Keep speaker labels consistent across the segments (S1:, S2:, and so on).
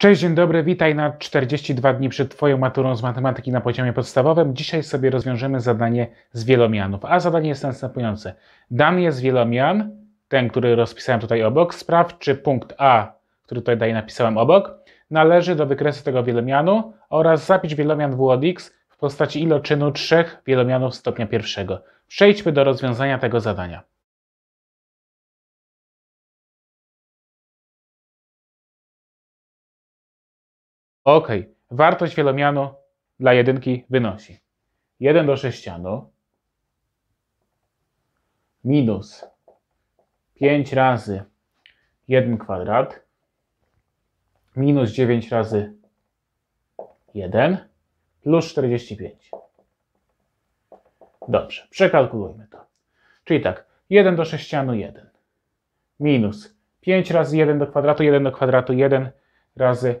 S1: Cześć, dzień dobry, witaj na 42 dni przed Twoją maturą z matematyki na poziomie podstawowym. Dzisiaj sobie rozwiążemy zadanie z wielomianów, a zadanie jest następujące. Dany jest wielomian, ten, który rozpisałem tutaj obok. Sprawdź, czy punkt A, który tutaj napisałem obok, należy do wykresu tego wielomianu oraz zapisz wielomian w x w postaci iloczynu trzech wielomianów stopnia pierwszego. Przejdźmy do rozwiązania tego zadania. Ok, wartość wielomianu dla jedynki wynosi 1 do sześcianu minus 5 razy 1 kwadrat minus 9 razy 1 plus 45. Dobrze, przekalkulujmy to. Czyli tak, 1 do sześcianu 1 minus 5 razy 1 do kwadratu, 1 do kwadratu, 1 razy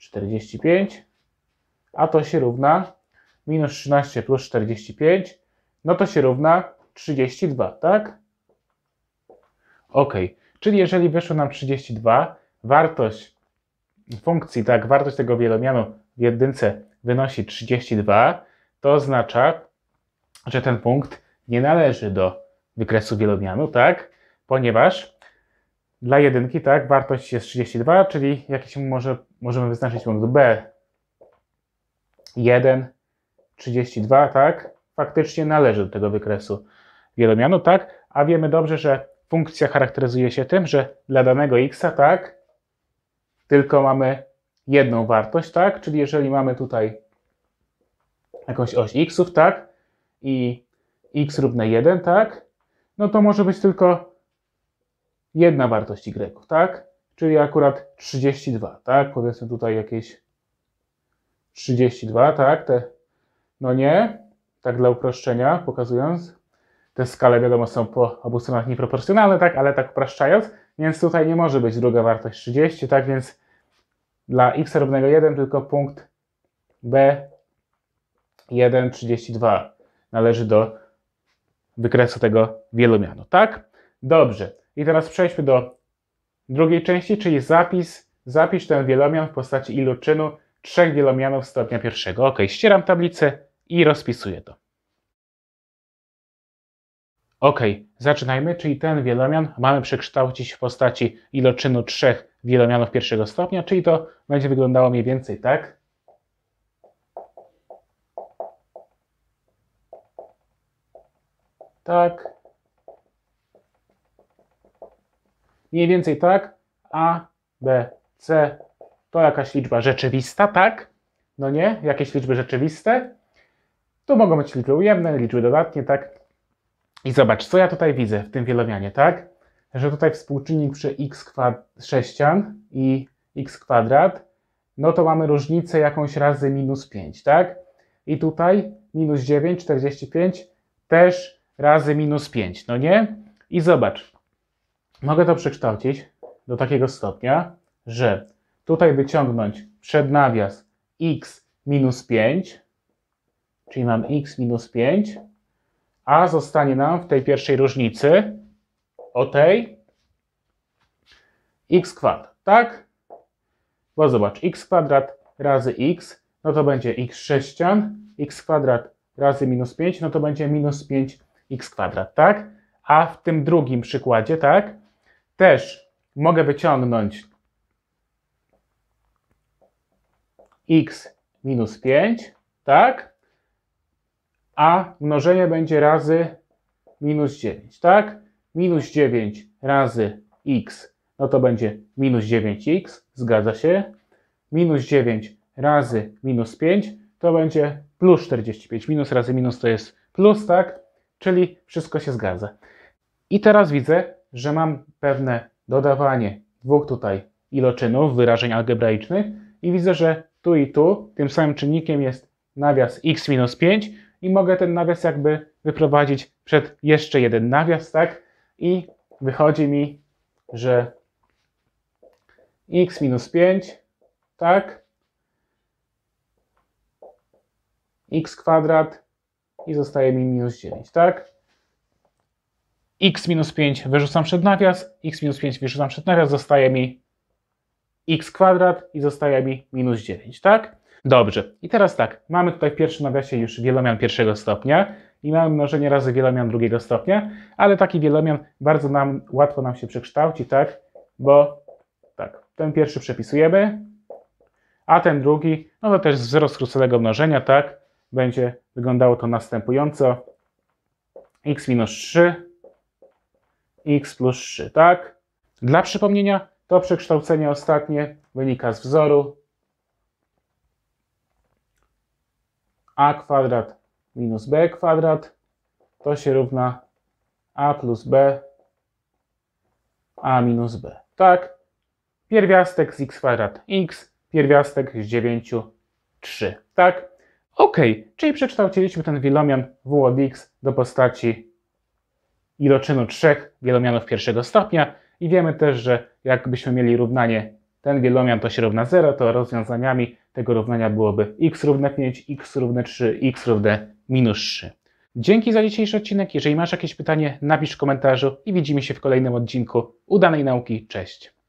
S1: 45, a to się równa minus 13 plus 45, no to się równa 32, tak? Ok, czyli jeżeli wyszło nam 32, wartość funkcji, tak, wartość tego wielomianu w jedynce wynosi 32, to oznacza, że ten punkt nie należy do wykresu wielomianu, tak? Ponieważ dla jedynki, tak, wartość jest 32, czyli jakiś może, możemy wyznaczyć punkt B. 1, 32, tak, faktycznie należy do tego wykresu wielomianu, tak, a wiemy dobrze, że funkcja charakteryzuje się tym, że dla danego x, tak, tylko mamy jedną wartość, tak, czyli jeżeli mamy tutaj jakąś oś xów, tak, i x równe 1, tak, no to może być tylko jedna wartość Y, tak? Czyli akurat 32, tak? Powiedzmy tutaj jakieś 32, tak? Te, no nie, tak dla uproszczenia pokazując. Te skale wiadomo są po obu stronach nieproporcjonalne, tak? Ale tak upraszczając, więc tutaj nie może być druga wartość 30, tak? Więc dla x równego 1 tylko punkt B1, 32 należy do wykresu tego wielomianu, tak? Dobrze. I teraz przejdźmy do drugiej części, czyli zapis. Zapisz ten wielomian w postaci iloczynu trzech wielomianów stopnia pierwszego. Ok, ścieram tablicę i rozpisuję to. Ok, zaczynajmy, czyli ten wielomian mamy przekształcić w postaci iloczynu trzech wielomianów pierwszego stopnia, czyli to będzie wyglądało mniej więcej tak. Tak. Mniej więcej tak. A, B, C to jakaś liczba rzeczywista, tak? No nie? Jakieś liczby rzeczywiste? Tu mogą być liczby ujemne, liczby dodatnie, tak? I zobacz, co ja tutaj widzę w tym wielomianie, tak? Że tutaj współczynnik przy x kwad sześcian i x kwadrat, no to mamy różnicę jakąś razy minus 5, tak? I tutaj minus 9, 45 też razy minus 5, no nie? I zobacz, mogę to przekształcić do takiego stopnia, że tutaj wyciągnąć przed nawias x minus 5, czyli mam x minus 5, a zostanie nam w tej pierwszej różnicy o tej x kwadrat, tak? Bo zobacz, x kwadrat razy x, no to będzie x sześcian, x kwadrat razy minus 5, no to będzie minus 5x kwadrat, tak? A w tym drugim przykładzie, tak? też mogę wyciągnąć x minus 5, tak? A mnożenie będzie razy minus 9, tak? Minus 9 razy x, no to będzie minus 9x, zgadza się. Minus 9 razy minus 5 to będzie plus 45. Minus razy minus to jest plus, tak? Czyli wszystko się zgadza. I teraz widzę, że mam pewne dodawanie dwóch tutaj iloczynów, wyrażeń algebraicznych i widzę, że tu i tu tym samym czynnikiem jest nawias x minus 5 i mogę ten nawias jakby wyprowadzić przed jeszcze jeden nawias, tak? I wychodzi mi, że x minus 5, tak? x kwadrat i zostaje mi minus 9, tak? x minus 5 wyrzucam przed nawias, x minus 5 wyrzucam przed nawias, zostaje mi x kwadrat i zostaje mi minus 9, tak? Dobrze, i teraz tak, mamy tutaj w pierwszym nawiasie już wielomian pierwszego stopnia i mamy mnożenie razy wielomian drugiego stopnia, ale taki wielomian bardzo nam łatwo nam się przekształci, tak? Bo tak, ten pierwszy przepisujemy, a ten drugi, no to też wzrost skróconego mnożenia, tak? Będzie wyglądało to następująco. x minus 3 x plus 3, tak? Dla przypomnienia, to przekształcenie ostatnie wynika z wzoru a kwadrat minus b kwadrat to się równa a plus b a minus b, tak? Pierwiastek z x kwadrat x, pierwiastek z 9 3, tak? Ok, czyli przekształciliśmy ten wilomian w od x do postaci iloczynu trzech wielomianów pierwszego stopnia i wiemy też, że jakbyśmy mieli równanie ten wielomian to się równa 0, to rozwiązaniami tego równania byłoby x równe 5, x równe 3, x równe minus 3. Dzięki za dzisiejszy odcinek. Jeżeli masz jakieś pytanie, napisz w komentarzu i widzimy się w kolejnym odcinku. Udanej nauki, cześć!